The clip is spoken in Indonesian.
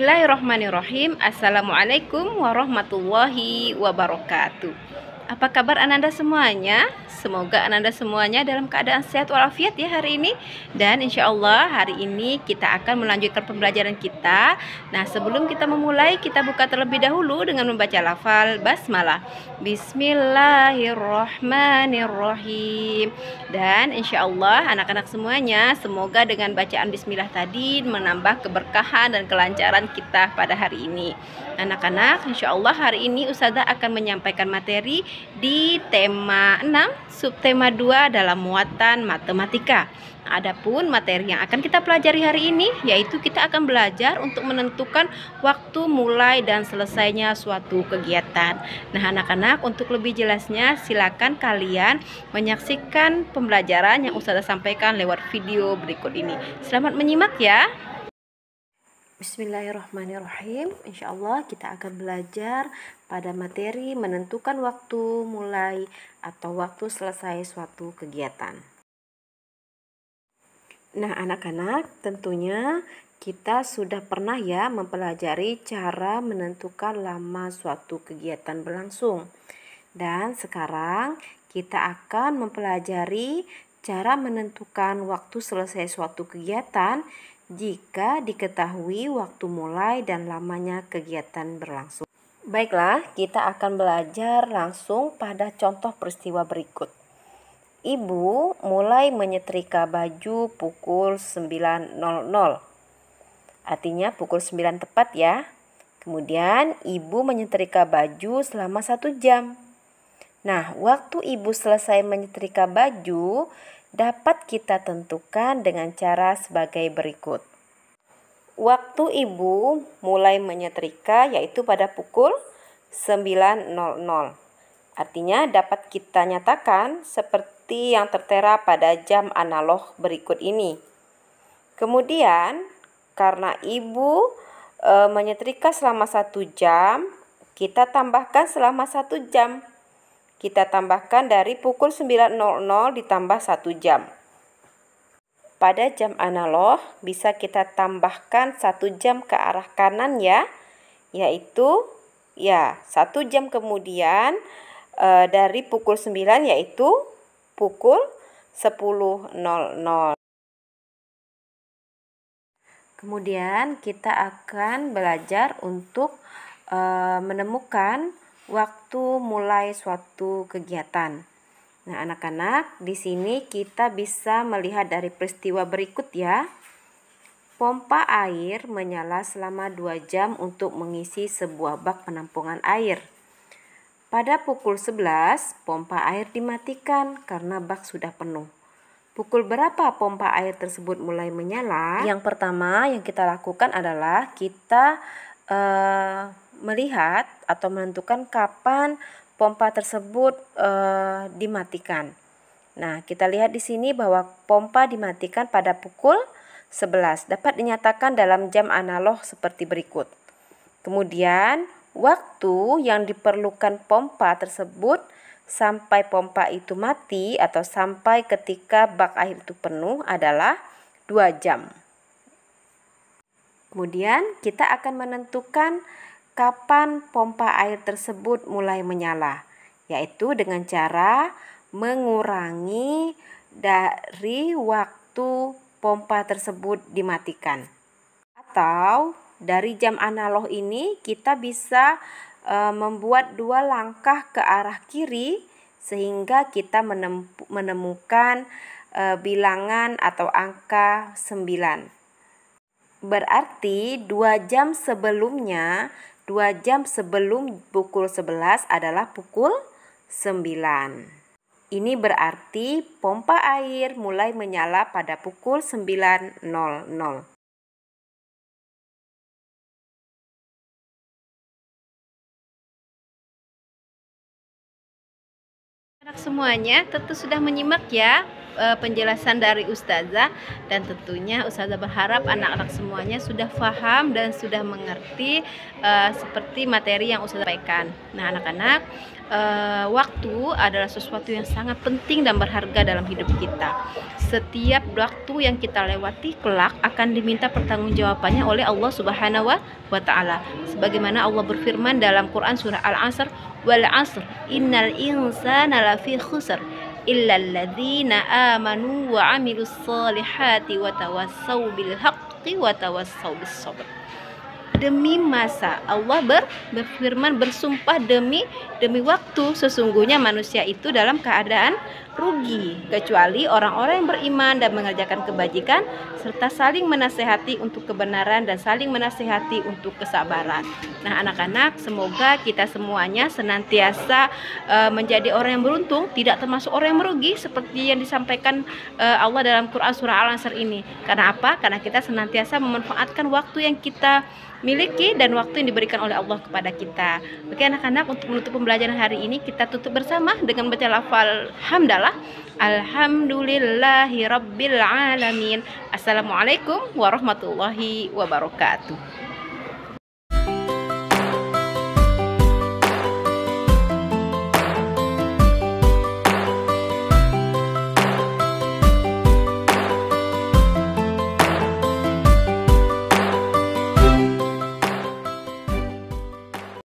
Bismillahirrahmanirrahim Assalamualaikum warahmatullahi wabarakatuh Apa kabar ananda semuanya? Semoga Anda semuanya dalam keadaan sehat walafiat ya hari ini. Dan insya Allah hari ini kita akan melanjutkan pembelajaran kita. Nah sebelum kita memulai kita buka terlebih dahulu dengan membaca lafal basmalah. Bismillahirrohmanirrohim. Dan insya Allah anak-anak semuanya semoga dengan bacaan bismillah tadi menambah keberkahan dan kelancaran kita pada hari ini. Anak-anak insya Allah hari ini Usada akan menyampaikan materi di tema 6 Subtema 2 adalah muatan matematika. Adapun materi yang akan kita pelajari hari ini yaitu kita akan belajar untuk menentukan waktu mulai dan selesainya suatu kegiatan. Nah, anak-anak untuk lebih jelasnya silakan kalian menyaksikan pembelajaran yang Ustazah sampaikan lewat video berikut ini. Selamat menyimak ya. Bismillahirrahmanirrahim. Insya Allah kita akan belajar pada materi menentukan waktu mulai atau waktu selesai suatu kegiatan. Nah, anak-anak, tentunya kita sudah pernah ya mempelajari cara menentukan lama suatu kegiatan berlangsung. Dan sekarang kita akan mempelajari cara menentukan waktu selesai suatu kegiatan jika diketahui waktu mulai dan lamanya kegiatan berlangsung. Baiklah, kita akan belajar langsung pada contoh peristiwa berikut. Ibu mulai menyetrika baju pukul 9.00. Artinya pukul 9 tepat ya. Kemudian ibu menyetrika baju selama satu jam. Nah, waktu ibu selesai menyetrika baju, dapat kita tentukan dengan cara sebagai berikut. Waktu ibu mulai menyetrika yaitu pada pukul 9.00. Artinya dapat kita nyatakan seperti yang tertera pada jam analog berikut ini. Kemudian karena ibu e, menyetrika selama satu jam, kita tambahkan selama satu jam kita tambahkan dari pukul 9.00 ditambah 1 jam. Pada jam analog bisa kita tambahkan 1 jam ke arah kanan ya, yaitu ya 1 jam kemudian e, dari pukul 9 yaitu pukul 10.00. Kemudian kita akan belajar untuk e, menemukan waktu mulai suatu kegiatan. Nah, anak-anak, di sini kita bisa melihat dari peristiwa berikut ya. Pompa air menyala selama 2 jam untuk mengisi sebuah bak penampungan air. Pada pukul 11, pompa air dimatikan karena bak sudah penuh. Pukul berapa pompa air tersebut mulai menyala? Yang pertama yang kita lakukan adalah kita uh, melihat atau menentukan kapan pompa tersebut e, dimatikan. Nah, kita lihat di sini bahwa pompa dimatikan pada pukul 11 dapat dinyatakan dalam jam analog seperti berikut. Kemudian, waktu yang diperlukan pompa tersebut sampai pompa itu mati atau sampai ketika bak air itu penuh adalah 2 jam. Kemudian kita akan menentukan kapan pompa air tersebut mulai menyala, yaitu dengan cara mengurangi dari waktu pompa tersebut dimatikan. Atau dari jam analog ini kita bisa e, membuat dua langkah ke arah kiri sehingga kita menemukan e, bilangan atau angka 9. Berarti dua jam sebelumnya, dua jam sebelum pukul 11 adalah pukul 9. Ini berarti pompa air mulai menyala pada pukul 9.00. Anak semuanya tentu sudah menyimak ya Eh, penjelasan dari ustazah dan tentunya ustazah berharap anak-anak semuanya sudah paham dan sudah mengerti uh, seperti materi yang ustazah sampaikan. Nah, anak-anak uh, waktu adalah sesuatu yang sangat penting dan berharga dalam hidup kita. Setiap waktu yang kita lewati kelak akan diminta pertanggungjawabannya oleh Allah Subhanahu wa taala. Sebagaimana Allah berfirman dalam Quran surah Al-Asr, "Wal 'asr, innal insana lafi khusr." إلا الذين آمنوا وعملوا الصالحات وتوصوا بالحق وتوصوا بالصبر demi masa. Allah ber, berfirman bersumpah demi demi waktu sesungguhnya manusia itu dalam keadaan rugi kecuali orang-orang yang beriman dan mengerjakan kebajikan serta saling menasehati untuk kebenaran dan saling menasehati untuk kesabaran. Nah, anak-anak, semoga kita semuanya senantiasa uh, menjadi orang yang beruntung, tidak termasuk orang yang merugi seperti yang disampaikan uh, Allah dalam Quran surah Al-Ansar ini. Karena apa? Karena kita senantiasa memanfaatkan waktu yang kita miliki dan waktu yang diberikan oleh Allah kepada kita. Oke anak-anak, untuk menutup pembelajaran hari ini kita tutup bersama dengan baca lafal hamdalah. Alhamdulillahirabbil alamin. Assalamualaikum warahmatullahi wabarakatuh.